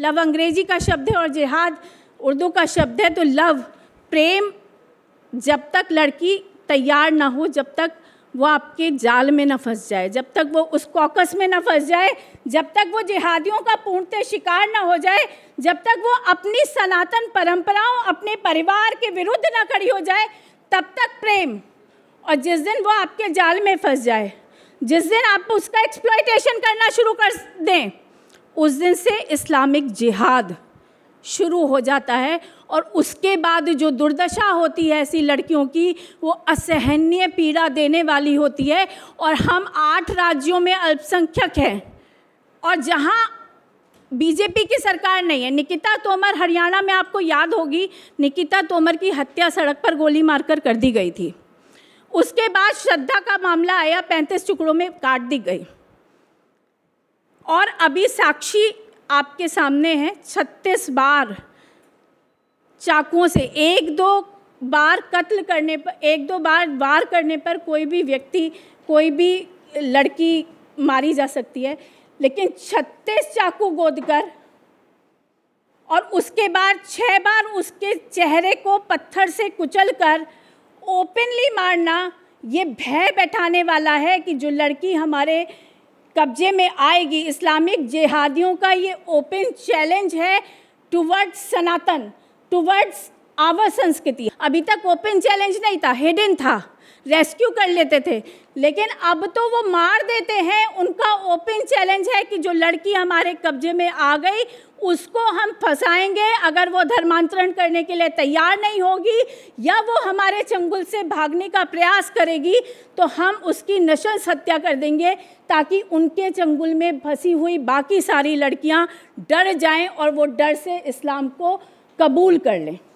love अंग्रेजी का शब्द है और जिहाद उर्दू का शब्द है तो लव प्रेम जब तक लड़की तैयार ना हो जब तक वो आपके जाल में न फंस जाए जब तक वो उस कॉकस में न फंस जाए जब तक वो जिहादियों का पूर्णतः शिकार न हो जाए जब तक वो अपनी सनातन परंपराओं अपने परिवार के विरुद्ध न खड़ी हो जाए तब तक प्रेम और जिस दिन वो आपके जाल में फंस जाए जिस दिन आप उसका एक्सप्लॉयटेशन करना शुरू कर दें उस दिन से इस्लामिक जिहाद शुरू हो जाता है और उसके बाद जो दुर्दशा होती है ऐसी लड़कियों की वो असहनीय पीड़ा देने वाली होती है और हम आठ राज्यों में अल्पसंख्यक हैं और जहाँ बीजेपी की सरकार नहीं है निकिता तोमर हरियाणा में आपको याद होगी निकिता तोमर की हत्या सड़क पर गोली मारकर कर दी गई थी उसके बाद श्रद्धा का मामला आया पैंतीस टुकड़ों में काट दी गई और अभी साक्षी आपके सामने है छत्तीस बार चाकुओं से एक दो बार कत्ल करने पर एक दो बार वार करने पर कोई भी व्यक्ति कोई भी लड़की मारी जा सकती है लेकिन छत्तीस चाकू गोद कर और उसके बाद छः बार उसके चेहरे को पत्थर से कुचल कर ओपनली मारना ये भय बैठाने वाला है कि जो लड़की हमारे कब्जे में आएगी इस्लामिक जिहादियों का ये ओपन चैलेंज है टुवर्ड्स सनातन टुवर्ड्स आवर संस्कृति अभी तक ओपन चैलेंज नहीं था हिडन था रेस्क्यू कर लेते थे लेकिन अब तो वो मार देते हैं उनका ओपन चैलेंज है कि जो लड़की हमारे कब्जे में आ गई उसको हम फंसाएंगे अगर वो धर्मांतरण करने के लिए तैयार नहीं होगी या वो हमारे चंगुल से भागने का प्रयास करेगी तो हम उसकी नशल हत्या कर देंगे ताकि उनके चंगुल में फंसी हुई बाकी सारी लड़कियां डर जाएं और वो डर से इस्लाम को कबूल कर लें